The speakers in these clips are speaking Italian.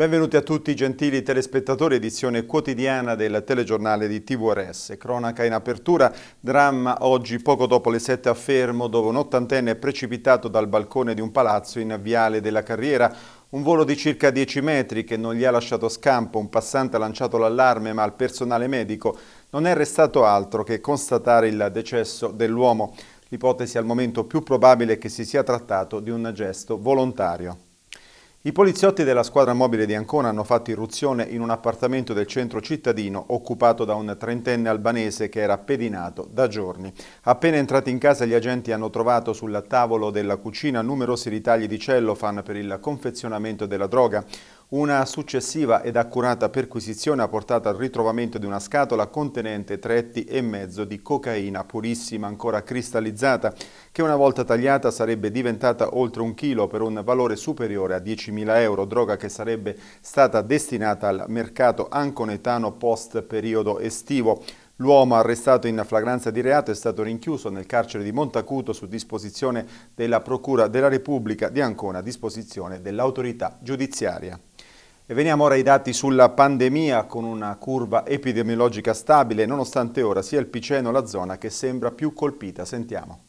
Benvenuti a tutti gentili telespettatori, edizione quotidiana del telegiornale di TVRS. Cronaca in apertura, dramma oggi poco dopo le 7 a Fermo dove un ottantenne è precipitato dal balcone di un palazzo in Viale della Carriera. Un volo di circa 10 metri che non gli ha lasciato scampo, un passante ha lanciato l'allarme ma al personale medico non è restato altro che constatare il decesso dell'uomo. L'ipotesi al momento più probabile è che si sia trattato di un gesto volontario. I poliziotti della squadra mobile di Ancona hanno fatto irruzione in un appartamento del centro cittadino occupato da un trentenne albanese che era pedinato da giorni. Appena entrati in casa gli agenti hanno trovato sul tavolo della cucina numerosi ritagli di cellofan per il confezionamento della droga. Una successiva ed accurata perquisizione ha portato al ritrovamento di una scatola contenente tre etti e mezzo di cocaina purissima ancora cristallizzata, che una volta tagliata sarebbe diventata oltre un chilo per un valore superiore a 10.000 euro, droga che sarebbe stata destinata al mercato anconetano post periodo estivo. L'uomo arrestato in flagranza di reato è stato rinchiuso nel carcere di Montacuto su disposizione della Procura della Repubblica di Ancona, a disposizione dell'autorità giudiziaria. E veniamo ora ai dati sulla pandemia con una curva epidemiologica stabile, nonostante ora sia il Piceno la zona che sembra più colpita. Sentiamo.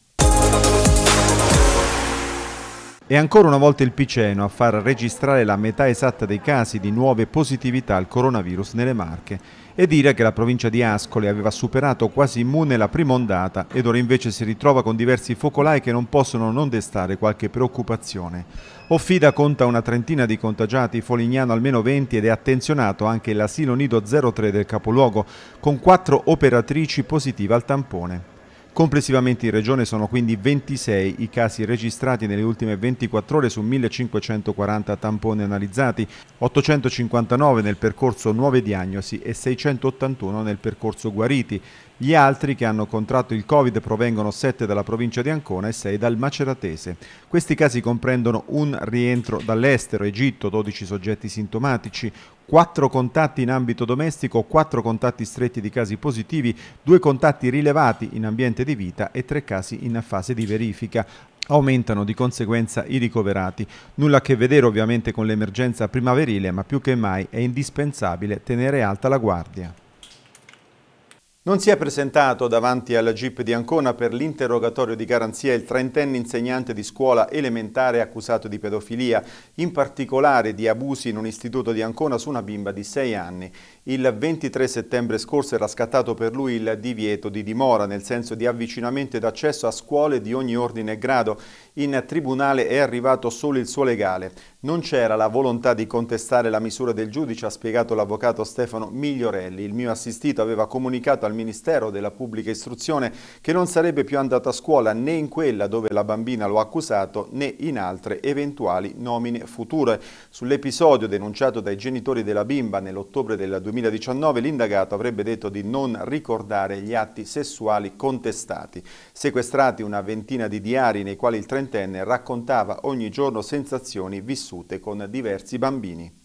È ancora una volta il Piceno a far registrare la metà esatta dei casi di nuove positività al coronavirus nelle Marche e dire che la provincia di Ascoli aveva superato quasi immune la prima ondata ed ora invece si ritrova con diversi focolai che non possono non destare qualche preoccupazione. Offida conta una trentina di contagiati, Folignano almeno 20 ed è attenzionato anche l'asilo nido 03 del capoluogo con quattro operatrici positive al tampone. Complessivamente in regione sono quindi 26 i casi registrati nelle ultime 24 ore su 1540 tamponi analizzati, 859 nel percorso nuove diagnosi e 681 nel percorso guariti. Gli altri che hanno contratto il Covid provengono 7 dalla provincia di Ancona e 6 dal Maceratese. Questi casi comprendono un rientro dall'estero, Egitto, 12 soggetti sintomatici, 4 contatti in ambito domestico, 4 contatti stretti di casi positivi, 2 contatti rilevati in ambiente di vita e 3 casi in fase di verifica. Aumentano di conseguenza i ricoverati. Nulla a che vedere ovviamente con l'emergenza primaverile, ma più che mai è indispensabile tenere alta la guardia. Non si è presentato davanti alla GIP di Ancona per l'interrogatorio di garanzia il trentenne insegnante di scuola elementare accusato di pedofilia, in particolare di abusi in un istituto di Ancona su una bimba di 6 anni. Il 23 settembre scorso era scattato per lui il divieto di dimora, nel senso di avvicinamento ed accesso a scuole di ogni ordine e grado in tribunale è arrivato solo il suo legale. Non c'era la volontà di contestare la misura del giudice, ha spiegato l'avvocato Stefano Migliorelli. Il mio assistito aveva comunicato al Ministero della Pubblica Istruzione che non sarebbe più andato a scuola né in quella dove la bambina lo ha accusato né in altre eventuali nomine future. Sull'episodio denunciato dai genitori della bimba nell'ottobre del 2019 l'indagato avrebbe detto di non ricordare gli atti sessuali contestati. Sequestrati una ventina di diari nei quali il 30 trentenne raccontava ogni giorno sensazioni vissute con diversi bambini.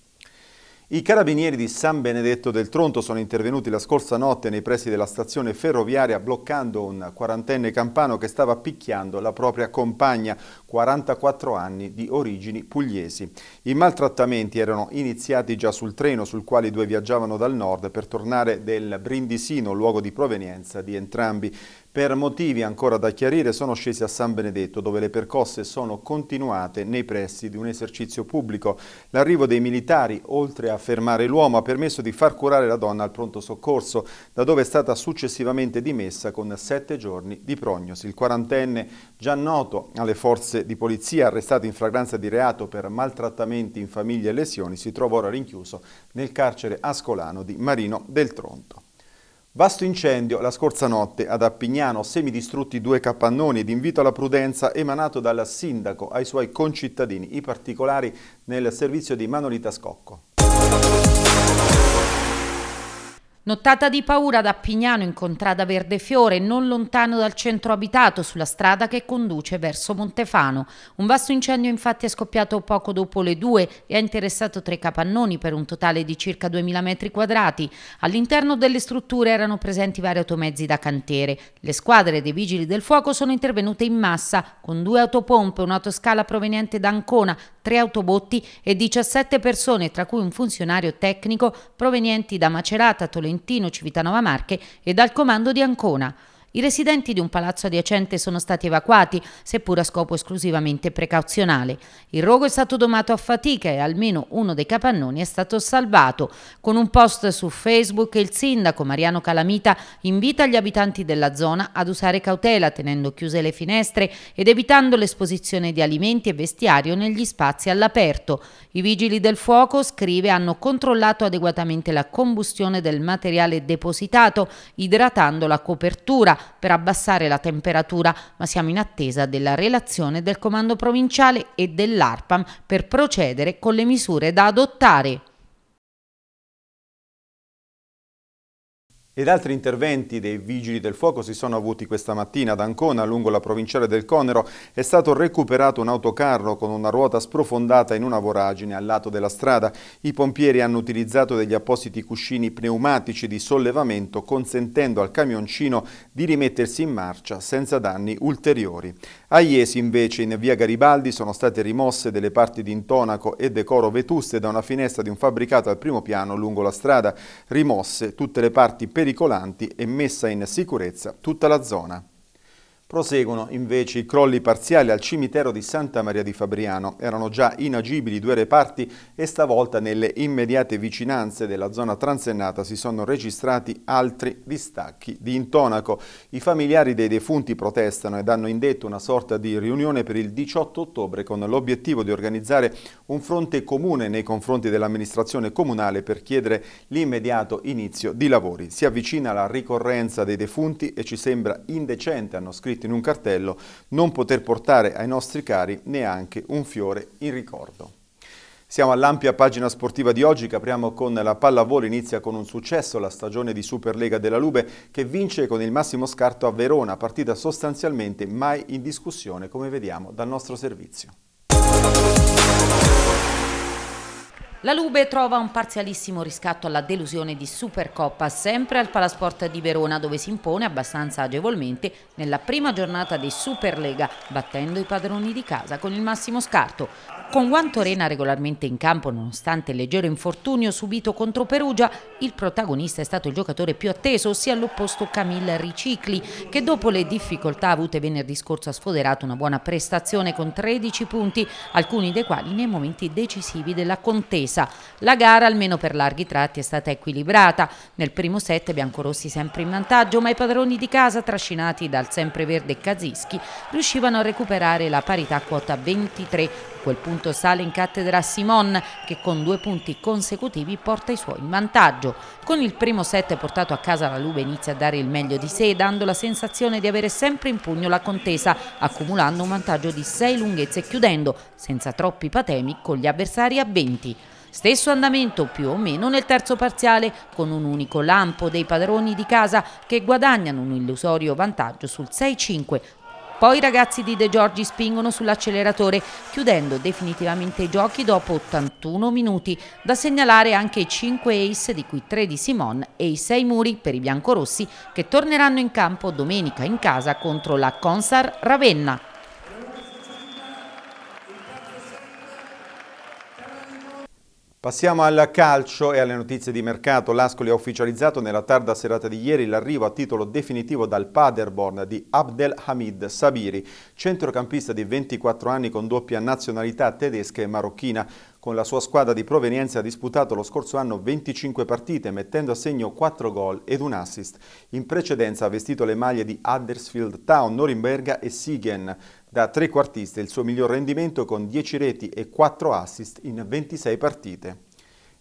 I carabinieri di San Benedetto del Tronto sono intervenuti la scorsa notte nei pressi della stazione ferroviaria bloccando un quarantenne campano che stava picchiando la propria compagna, 44 anni di origini pugliesi. I maltrattamenti erano iniziati già sul treno sul quale i due viaggiavano dal nord per tornare del Brindisino, luogo di provenienza di entrambi. Per motivi ancora da chiarire sono scesi a San Benedetto dove le percosse sono continuate nei pressi di un esercizio pubblico. L'arrivo dei militari, oltre a fermare l'uomo, ha permesso di far curare la donna al pronto soccorso, da dove è stata successivamente dimessa con sette giorni di prognosi. Il quarantenne, già noto alle forze di polizia, arrestato in fragranza di reato per maltrattamenti in famiglia e lesioni, si trova ora rinchiuso nel carcere ascolano di Marino del Tronto. Vasto incendio la scorsa notte ad Appignano, semidistrutti due capannoni ed invito alla prudenza emanato dal sindaco ai suoi concittadini, i particolari nel servizio di Manolita Scocco. Nottata di paura da Pignano contrada Verdefiore, non lontano dal centro abitato, sulla strada che conduce verso Montefano. Un vasto incendio infatti è scoppiato poco dopo le due e ha interessato tre capannoni per un totale di circa 2.000 metri quadrati. All'interno delle strutture erano presenti vari automezzi da cantiere. Le squadre dei vigili del fuoco sono intervenute in massa con due autopompe, un'autoscala proveniente da Ancona, 3 autobotti e 17 persone, tra cui un funzionario tecnico provenienti da Macerata, Tolentino, Civitanova Marche e dal comando di Ancona. I residenti di un palazzo adiacente sono stati evacuati, seppur a scopo esclusivamente precauzionale. Il rogo è stato domato a fatica e almeno uno dei capannoni è stato salvato. Con un post su Facebook il sindaco Mariano Calamita invita gli abitanti della zona ad usare cautela tenendo chiuse le finestre ed evitando l'esposizione di alimenti e vestiario negli spazi all'aperto. I vigili del fuoco, scrive, hanno controllato adeguatamente la combustione del materiale depositato idratando la copertura per abbassare la temperatura, ma siamo in attesa della relazione del Comando Provinciale e dell'ARPAM per procedere con le misure da adottare. Ed altri interventi dei Vigili del Fuoco si sono avuti questa mattina ad Ancona, lungo la provinciale del Conero. È stato recuperato un autocarro con una ruota sprofondata in una voragine al lato della strada. I pompieri hanno utilizzato degli appositi cuscini pneumatici di sollevamento consentendo al camioncino di rimettersi in marcia senza danni ulteriori. A Iesi invece in via Garibaldi sono state rimosse delle parti di intonaco e decoro vetuste da una finestra di un fabbricato al primo piano lungo la strada, rimosse tutte le parti periferiche pericolanti e messa in sicurezza tutta la zona. Proseguono invece i crolli parziali al cimitero di Santa Maria di Fabriano. Erano già inagibili due reparti e stavolta nelle immediate vicinanze della zona transennata si sono registrati altri distacchi di intonaco. I familiari dei defunti protestano ed hanno indetto una sorta di riunione per il 18 ottobre con l'obiettivo di organizzare un fronte comune nei confronti dell'amministrazione comunale per chiedere l'immediato inizio di lavori. Si avvicina la ricorrenza dei defunti e ci sembra indecente, hanno scritto scritto in un cartello non poter portare ai nostri cari neanche un fiore in ricordo. Siamo all'ampia pagina sportiva di oggi che apriamo con la pallavolo, inizia con un successo la stagione di Superlega della Lube che vince con il massimo scarto a Verona, partita sostanzialmente mai in discussione come vediamo dal nostro servizio. La Lube trova un parzialissimo riscatto alla delusione di Supercoppa, sempre al Palasport di Verona, dove si impone abbastanza agevolmente nella prima giornata di Superlega, battendo i padroni di casa con il massimo scarto. Con Guantorena regolarmente in campo, nonostante il leggero infortunio subito contro Perugia, il protagonista è stato il giocatore più atteso, ossia l'opposto Camilla Ricicli, che dopo le difficoltà avute venerdì scorso ha sfoderato una buona prestazione con 13 punti, alcuni dei quali nei momenti decisivi della contesa difesa. La gara, almeno per larghi tratti, è stata equilibrata. Nel primo set biancorossi sempre in vantaggio, ma i padroni di casa, trascinati dal sempreverde Kazischi, riuscivano a recuperare la parità quota 23 A quel punto sale in cattedra Simon che con due punti consecutivi porta i suoi in vantaggio. Con il primo set portato a casa la Lube inizia a dare il meglio di sé dando la sensazione di avere sempre in pugno la contesa accumulando un vantaggio di 6 lunghezze e chiudendo senza troppi patemi con gli avversari a 20. Stesso andamento più o meno nel terzo parziale, con un unico lampo dei padroni di casa che guadagnano un illusorio vantaggio sul 6-5 poi i ragazzi di De Giorgi spingono sull'acceleratore, chiudendo definitivamente i giochi dopo 81 minuti. Da segnalare anche i 5 ace, di cui 3 di Simon, e i 6 muri per i biancorossi, che torneranno in campo domenica in casa contro la Consar Ravenna. Passiamo al calcio e alle notizie di mercato. L'Ascoli ha ufficializzato nella tarda serata di ieri l'arrivo a titolo definitivo dal Paderborn di Abdelhamid Sabiri, centrocampista di 24 anni con doppia nazionalità tedesca e marocchina. Con la sua squadra di provenienza ha disputato lo scorso anno 25 partite, mettendo a segno 4 gol ed un assist. In precedenza ha vestito le maglie di Huddersfield Town, Norimberga e Siegen. Da trequartista il suo miglior rendimento con 10 reti e 4 assist in 26 partite.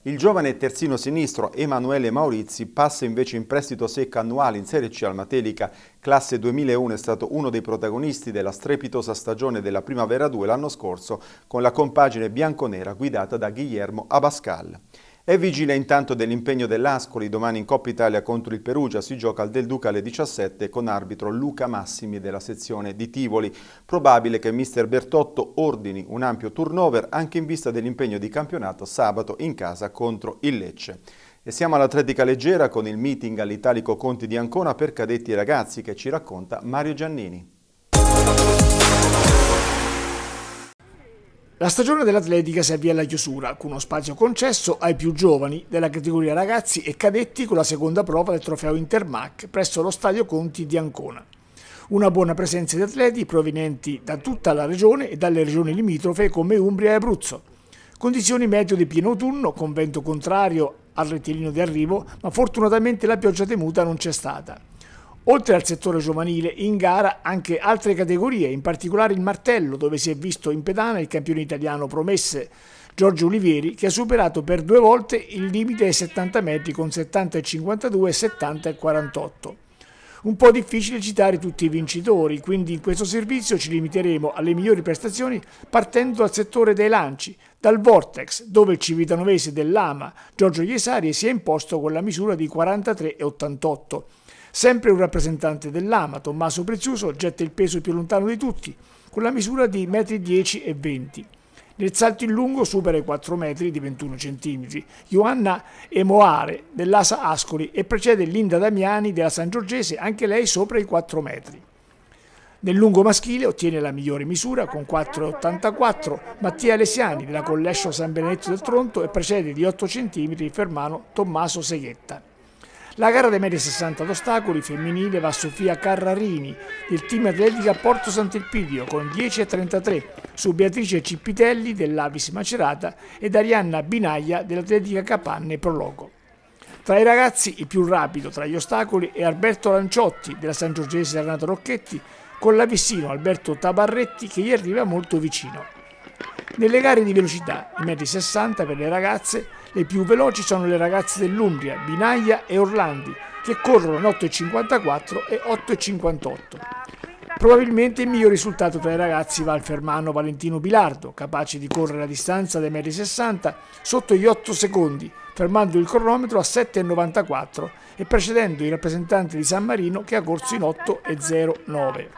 Il giovane terzino sinistro Emanuele Maurizi passa invece in prestito secco annuale in Serie C al Matelica. Classe 2001 è stato uno dei protagonisti della strepitosa stagione della Primavera 2 l'anno scorso con la compagine bianconera guidata da Guillermo Abascal. È vigile intanto dell'impegno dell'Ascoli, domani in Coppa Italia contro il Perugia si gioca al Del Duca alle 17 con arbitro Luca Massimi della sezione di Tivoli. Probabile che mister Bertotto ordini un ampio turnover anche in vista dell'impegno di campionato sabato in casa contro il Lecce. E siamo all'atletica leggera con il meeting all'Italico Conti di Ancona per cadetti e ragazzi che ci racconta Mario Giannini. La stagione dell'atletica si avvia alla chiusura, con uno spazio concesso ai più giovani della categoria ragazzi e cadetti con la seconda prova del trofeo Intermac presso lo stadio Conti di Ancona. Una buona presenza di atleti provenienti da tutta la regione e dalle regioni limitrofe come Umbria e Abruzzo. Condizioni meteo di pieno autunno, con vento contrario al rettilineo di arrivo, ma fortunatamente la pioggia temuta non c'è stata. Oltre al settore giovanile, in gara anche altre categorie, in particolare il martello, dove si è visto in pedana il campione italiano Promesse Giorgio Olivieri, che ha superato per due volte il limite ai 70 metri con 70,52 e 70,48. Un po' difficile citare tutti i vincitori, quindi in questo servizio ci limiteremo alle migliori prestazioni partendo dal settore dei lanci, dal Vortex, dove il civitanovese dell'Ama, Giorgio Iesari, si è imposto con la misura di 43,88 Sempre un rappresentante dell'AMA, Tommaso Prezioso, getta il peso più lontano di tutti, con la misura di 1,10 m e 20 nel salto in lungo supera i 4 metri di 21 cm. Ioanna Emoare dell'Asa Ascoli e precede Linda Damiani della San Giorgese, anche lei sopra i 4 metri. Nel lungo maschile ottiene la migliore misura con 4,84 Mattia Lesiani della Collescio San Benedetto del Tronto e precede di 8 cm Fermano Tommaso Seghetta. La gara dei medi 60 ad ostacoli femminile va a Sofia Carrarini del team atletica Porto Sant'Elpidio con 10.33 su Beatrice Cipitelli dell'Avis Macerata ed Arianna Binaglia dell'Atletica Capanne Prologo. Tra i ragazzi il più rapido tra gli ostacoli è Alberto Lanciotti della San Giorgese Renato Rocchetti con l'avvicino Alberto Tabarretti che gli arriva molto vicino. Nelle gare di velocità, i metri 60 per le ragazze, le più veloci sono le ragazze dell'Umbria, Binaia e Orlandi, che corrono 8,54 e 8,58. Probabilmente il miglior risultato tra i ragazzi va al fermano Valentino Bilardo, capace di correre la distanza dei metri 60 sotto gli 8 secondi, fermando il cronometro a 7,94 e precedendo il rappresentante di San Marino che ha corso in 8,09.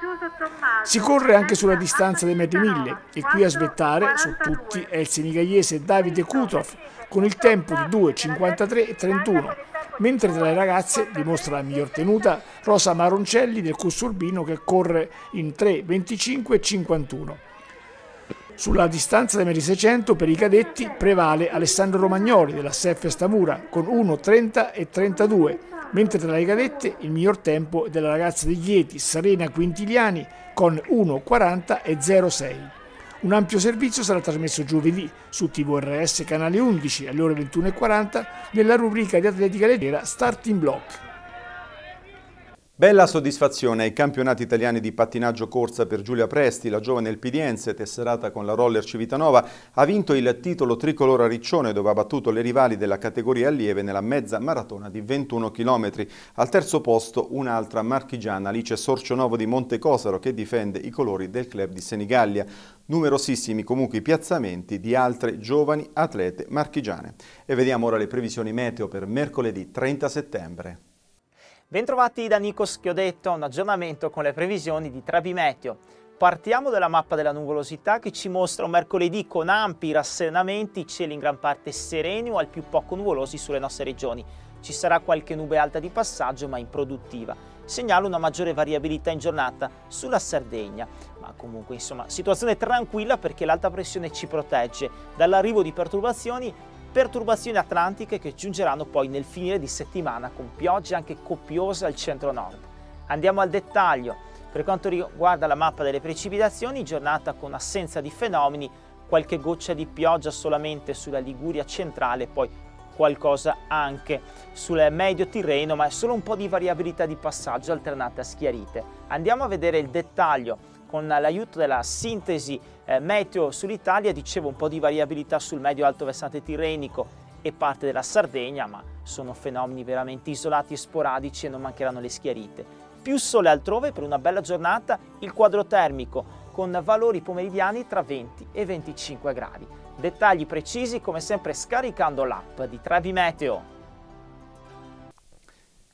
Si corre anche sulla distanza dei metri 1000 e qui a svettare su tutti è il senigagliese Davide Kutrov con il tempo di 2,53 e 31 Mentre tra le ragazze dimostra la miglior tenuta Rosa Maroncelli del Cusurbino che corre in 3, 25 e 51. Sulla distanza dei metri 600 per i cadetti prevale Alessandro Romagnoli della SEF Stamura con 1,30 e 32, mentre tra le cadette il miglior tempo è della ragazza di Chieti, Serena Quintiliani con 1,40 e 06. Un ampio servizio sarà trasmesso giovedì su TVRS canale 11 alle ore 21.40 nella rubrica di atletica leggera Starting Block. Bella soddisfazione ai campionati italiani di pattinaggio corsa per Giulia Presti, la giovane elpidiense tesserata con la roller Civitanova, ha vinto il titolo tricolore a Riccione dove ha battuto le rivali della categoria allieve nella mezza maratona di 21 km. Al terzo posto un'altra marchigiana, Alice Sorcionovo di Montecosaro che difende i colori del club di Senigallia. Numerosissimi comunque i piazzamenti di altre giovani atlete marchigiane. E vediamo ora le previsioni meteo per mercoledì 30 settembre. Bentrovati da Nico Schiodetto a un aggiornamento con le previsioni di Trabimeteo. Partiamo dalla mappa della nuvolosità che ci mostra un mercoledì con ampi rasserenamenti, cieli in gran parte sereni o al più poco nuvolosi sulle nostre regioni. Ci sarà qualche nube alta di passaggio ma improduttiva. Segnalo una maggiore variabilità in giornata sulla Sardegna, ma comunque insomma situazione tranquilla perché l'alta pressione ci protegge dall'arrivo di perturbazioni perturbazioni atlantiche che giungeranno poi nel finire di settimana con piogge anche copiose al centro-nord. Andiamo al dettaglio. Per quanto riguarda la mappa delle precipitazioni, giornata con assenza di fenomeni, qualche goccia di pioggia solamente sulla Liguria centrale, poi qualcosa anche sul medio Tirreno, ma è solo un po' di variabilità di passaggio alternata a schiarite. Andiamo a vedere il dettaglio con l'aiuto della sintesi eh, meteo sull'Italia, dicevo un po' di variabilità sul medio-alto versante tirrenico e parte della Sardegna, ma sono fenomeni veramente isolati e sporadici e non mancheranno le schiarite. Più sole altrove per una bella giornata, il quadro termico con valori pomeridiani tra 20 e 25 gradi. Dettagli precisi come sempre scaricando l'app di Trevi Meteo.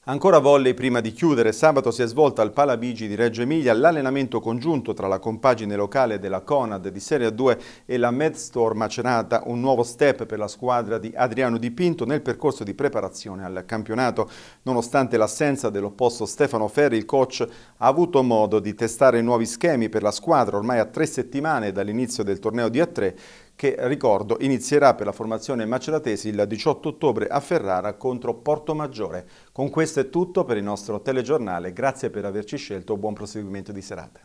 Ancora volley prima di chiudere, sabato si è svolta al Palabigi di Reggio Emilia l'allenamento congiunto tra la compagine locale della Conad di Serie 2 e la Medstore Macerata, un nuovo step per la squadra di Adriano Di Pinto nel percorso di preparazione al campionato. Nonostante l'assenza dell'opposto Stefano Ferri, il coach ha avuto modo di testare nuovi schemi per la squadra ormai a tre settimane dall'inizio del torneo di A3 che, ricordo, inizierà per la formazione maceratesi il 18 ottobre a Ferrara contro Portomaggiore. Con questo è tutto per il nostro telegiornale, grazie per averci scelto, buon proseguimento di serata.